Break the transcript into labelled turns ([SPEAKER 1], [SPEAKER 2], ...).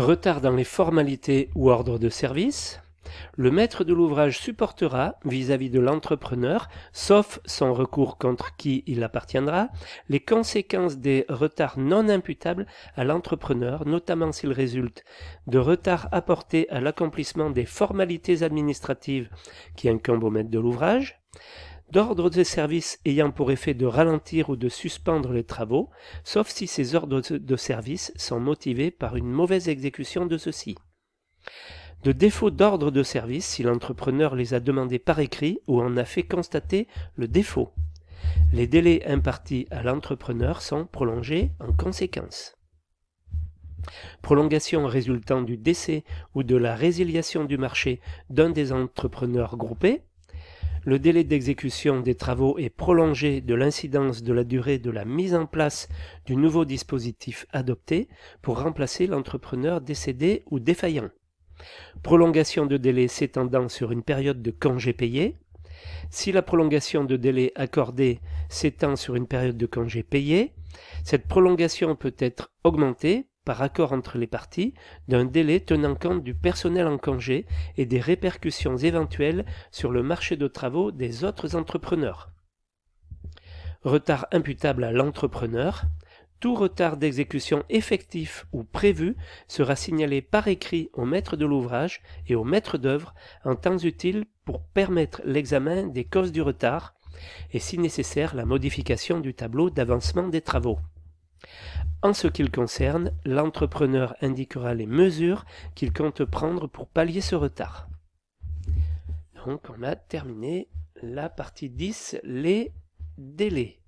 [SPEAKER 1] retard dans les formalités ou ordres de service, le maître de l'ouvrage supportera, vis-à-vis de l'entrepreneur, sauf son recours contre qui il appartiendra, les conséquences des retards non imputables à l'entrepreneur, notamment s'il résulte de retards apportés à l'accomplissement des formalités administratives qui incombent au maître de l'ouvrage, d'ordres de service ayant pour effet de ralentir ou de suspendre les travaux, sauf si ces ordres de service sont motivés par une mauvaise exécution de ceux-ci. De défaut d'ordre de service si l'entrepreneur les a demandés par écrit ou en a fait constater le défaut. Les délais impartis à l'entrepreneur sont prolongés en conséquence. Prolongation résultant du décès ou de la résiliation du marché d'un des entrepreneurs groupés, le délai d'exécution des travaux est prolongé de l'incidence de la durée de la mise en place du nouveau dispositif adopté pour remplacer l'entrepreneur décédé ou défaillant. Prolongation de délai s'étendant sur une période de congé payé. Si la prolongation de délai accordée s'étend sur une période de congé payé, cette prolongation peut être augmentée par accord entre les parties, d'un délai tenant compte du personnel en congé et des répercussions éventuelles sur le marché de travaux des autres entrepreneurs. Retard imputable à l'entrepreneur. Tout retard d'exécution effectif ou prévu sera signalé par écrit au maître de l'ouvrage et au maître d'œuvre en temps utile pour permettre l'examen des causes du retard et si nécessaire la modification du tableau d'avancement des travaux. En ce qui le concerne, l'entrepreneur indiquera les mesures qu'il compte prendre pour pallier ce retard. Donc on a terminé la partie 10, les délais.